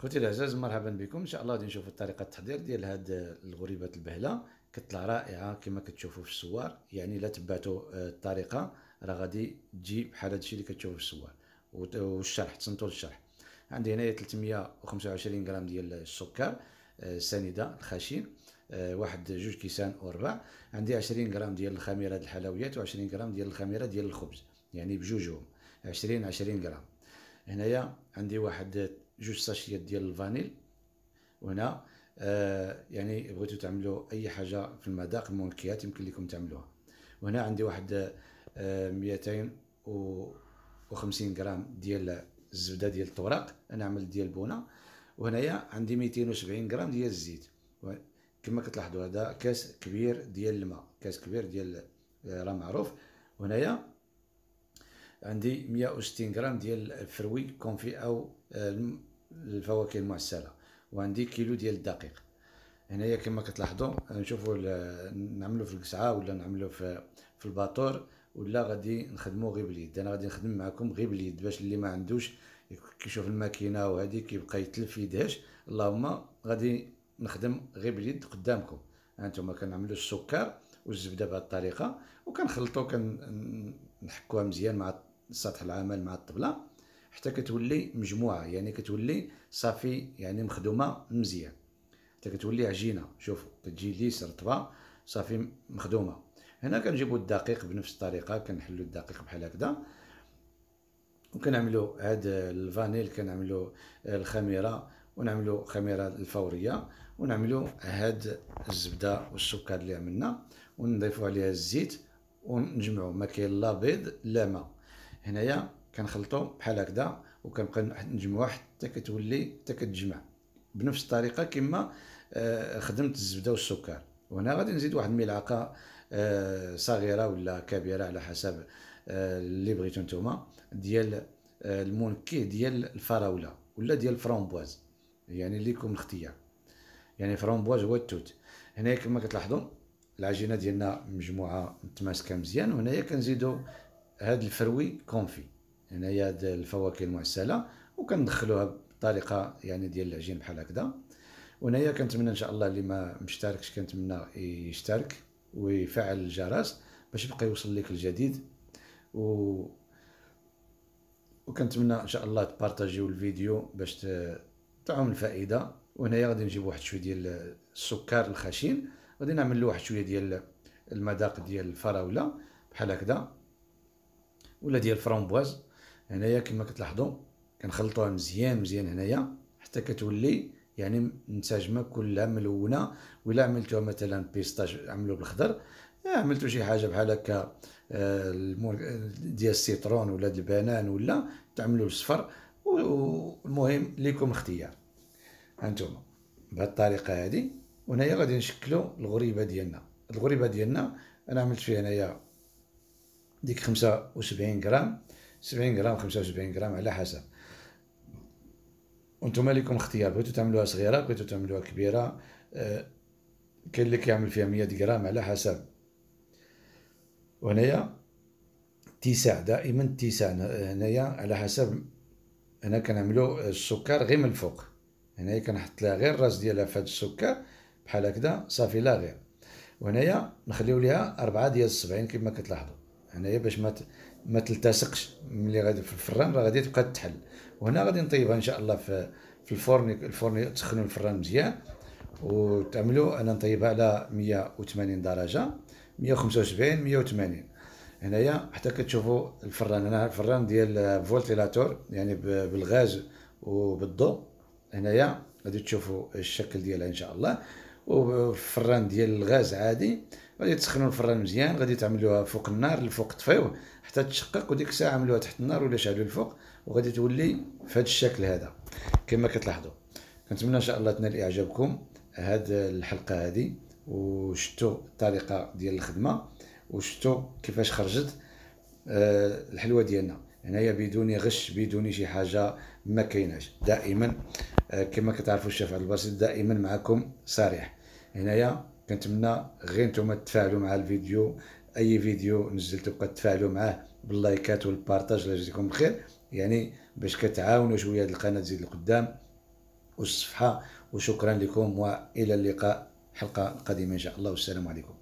خوتي العزاز مرحبا بكم ان شاء الله غادي نشوفوا طريقه التحضير ديال هاد الغريبات البهله كتطلع رائعه كما كتشوفوا في الصور يعني لا تبعتوا آه، الطريقه راه غادي تجي بحال هادشي اللي كتشوفوا في الصور والشرح تسنتوا للشرح عندي هنايا 325 غرام ديال السكر آه، سنيده الخشن آه، واحد جوج كيسان وربع عندي 20 غرام ديال الخميره ديال الحلويات و20 غرام ديال الخميره ديال الخبز يعني بجوجهم 20 20 غرام هنايا عندي واحد جوج ساشيات ديال الفانيل وهنا آه يعني بغيتو تعملوا اي حاجه في المذاق المونكيات يمكن لكم تعملوها وهنا عندي واحد آه 250 غرام ديال الزبده ديال الطوراق انا عملت ديال البونه وهنايا عندي 270 غرام ديال الزيت كما كتلاحظوا هذا كاس كبير ديال الماء كاس كبير ديال آه، راه معروف وهنايا عندي 160 غرام ديال الفروي كونفي او آه، الفواكه المعسله وعندي كيلو ديال الدقيق هنايا كما كتلاحظوا نشوفوا نعملو في القسعه ولا نعملو في في الباطور ولا غادي نخدمو غير باليد انا غادي نخدم معكم غير باليد باش اللي ما عندوش كيشوف الماكينه وهادي كيبقى يتلف يدهش اللهم غادي نخدم غير باليد قدامكم هانتوما كنعملو السكر والزبده بهذه الطريقه وكنخلطوا كنحكوها مزيان مع سطح العمل مع الطبله حتى كتولي مجموعه يعني كتولي صافي يعني مخدومه مزيان حتى كتولي عجينه شوفوا كتجي ليس رطبه صافي مخدومه هنا كنجيبوا الدقيق بنفس الطريقه كنحلوا الدقيق بحال هكذا وكنعملوا هاد الفانيل كنعملوا الخميره ونعملوا خميره الفوريه ونعملوا هاد الزبده والسكر اللي عملنا ونضيفوا عليها الزيت ونجمعوا ما كاين لا بيض لا ماء هنايا كنخلطو بحال هكذا وكنبقى نجمعو حتى كتولي حتى كتجمع بنفس الطريقه كما آه، خدمت الزبده والسكر وهنا غادي نزيد واحد الملعقه آه، صغيره ولا كبيره على حسب آه، اللي بغيتو نتوما ديال المونكي ديال الفراوله ولا ديال الفرامبواز يعني ليكم الاختيار يعني فرامبواز هو التوت هنايا كما كتلاحظوا العجينه ديالنا مجموعه متماسكه مزيان وهنايا كنزيدوا هذا الفروي كونفي هنايا الفواكه المعسله وكندخلوها بطريقه يعني ديال العجين بحال هكذا وهنايا كنتمنى ان شاء الله اللي ما مشتركش كنتمنى يشترك ويفعل الجرس باش يبقى يوصل لك الجديد و وكنتمنى ان شاء الله تبارطاجيو الفيديو باش تعم الفائده وهنايا غادي نجيب واحد شويه ديال السكر الخشين غادي نعمل له واحد شويه ديال المذاق ديال الفراوله بحال هكذا ولا ديال الفرامبواز هنايا كما كتلاحظوا كنخلطوها مزيان مزيان هنايا حتى كتولي يعني منسجمه كلها ملونه ولا عملتوها مثلا بيستاج عملوه بالخضر آه، عملتو شي حاجه بحال هكا آه، ديال السيترون ولا البنان ولا تعملوا الصفر والمهم ليكم اختيار هانتوما بهذه الطريقه هذه وهنايا غادي نشكلوا الغريبه ديالنا الغريبه ديالنا انا عملت فيها هنايا ديك 75 غرام 70 غرام 75 غرام على حسب وانتم لكم اختيار بغيتو تعملوها صغيره بغيتو تعملوها كبيره آه، كاين اللي كيعمل فيها 100 غرام على حسب وهنايا اتساع دائما اتساع هنايا على حسب هنا كنعملو السكر غير من الفوق هنايا كنحط لها غير الراس ديالها في هاد السكر بحال هكذا صافي لا غير وهنايا نخليو ليها 4 ديال 70 كما كتلاحظوا هنايا باش ما ما تلتصقش ملي غادي في الفران راه غادي تبقى تحل وهنا غادي نطيبها ان شاء الله في في الفرن الفرن تسخنوا الفران مزيان وتعملوا انا نطيبها على 180 درجه 175 180 هنايا حتى كتشوفوا الفران هنا الفران ديال فولتيلاتور يعني بالغاز وبالضوء هنايا غادي تشوفوا الشكل ديالها ان شاء الله وفران ديال الغاز عادي غادي تسخنوا الفران مزيان غادي تعملوها فوق النار الفوق طفيوه حتى تشقق وديك الساعه عملوها تحت النار ولا شعلوا الفوق وغادي تولي في هذا الشكل هذا كما كتلاحظوا كنتمنى ان شاء الله تنال اعجابكم هاد الحلقه هذه وشتوا الطريقه ديال الخدمه وشتوا كيفاش خرجت آه، الحلوه ديالنا هنايا بدون غش بدون شي حاجه ما كايناش دائما آه، كما كتعرفوا الشافع البسيط دائما معكم صريح هنايا كنتمنى غير نتوما تفاعلوا مع الفيديو اي فيديو نزل تبقى تفاعلوا معاه باللايكات والبارطاج الله يجزيكم بخير يعني باش كتعاونوا شويه هاد القناه تزيد لقدام والصفحه وشكرا لكم والى اللقاء حلقه قادمه ان شاء الله والسلام عليكم